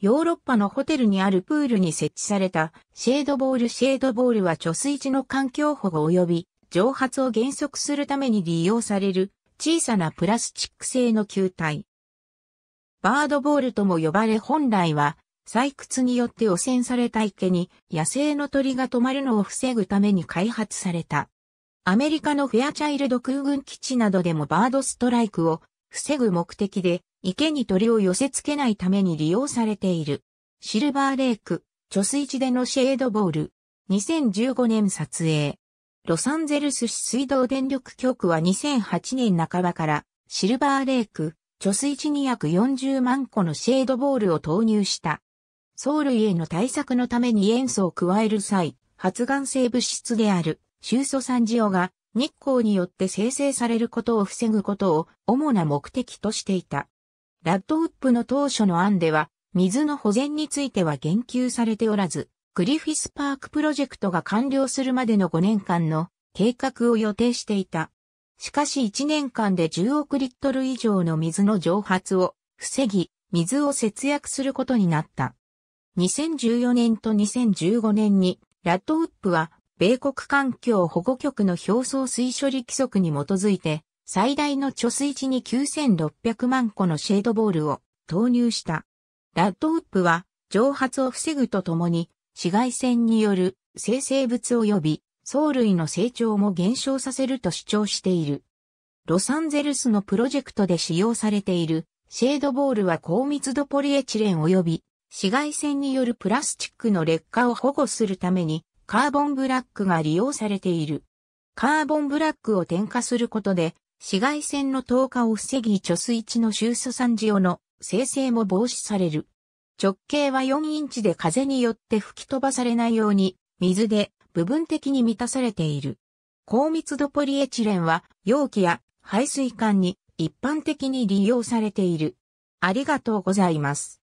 ヨーロッパのホテルにあるプールに設置されたシェードボールシェードボールは貯水池の環境保護及び蒸発を減速するために利用される小さなプラスチック製の球体。バードボールとも呼ばれ本来は採掘によって汚染された池に野生の鳥が止まるのを防ぐために開発された。アメリカのフェアチャイルド空軍基地などでもバードストライクを防ぐ目的で池に鳥を寄せ付けないために利用されている。シルバーレイク、貯水池でのシェードボール。2015年撮影。ロサンゼルス市水道電力局は2008年半ばからシルバーレイク、貯水池に約40万個のシェードボールを投入した。藻類への対策のために塩素を加える際、発がん性物質である、臭素酸ジオが日光によって生成されることを防ぐことを主な目的としていた。ラッドウップの当初の案では、水の保全については言及されておらず、グリフィスパークプロジェクトが完了するまでの5年間の計画を予定していた。しかし1年間で10億リットル以上の水の蒸発を防ぎ、水を節約することになった。2014年と2015年に、ラッドウップは、米国環境保護局の表層水処理規則に基づいて、最大の貯水池に9600万個のシェードボールを投入した。ラッドウップは蒸発を防ぐとともに紫外線による生成物及び藻類の成長も減少させると主張している。ロサンゼルスのプロジェクトで使用されているシェードボールは高密度ポリエチレン及び紫外線によるプラスチックの劣化を保護するためにカーボンブラックが利用されている。カーボンブラックを添加することで紫外線の透過を防ぎ貯水池の臭素酸ジオの生成も防止される。直径は4インチで風によって吹き飛ばされないように、水で部分的に満たされている。高密度ポリエチレンは容器や排水管に一般的に利用されている。ありがとうございます。